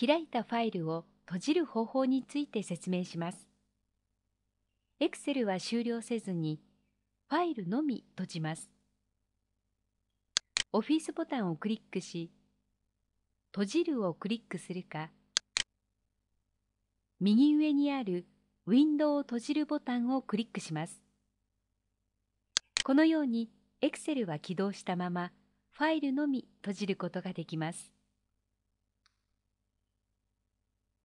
開いたファイルを閉じる方法について説明します。Excel は終了せずに、ファイルのみ閉じます。Office ボタンをクリックし、閉じるをクリックするか、右上にあるウィンドウを閉じるボタンをクリックします。このように Excel は起動したままファイルのみ閉じることができます。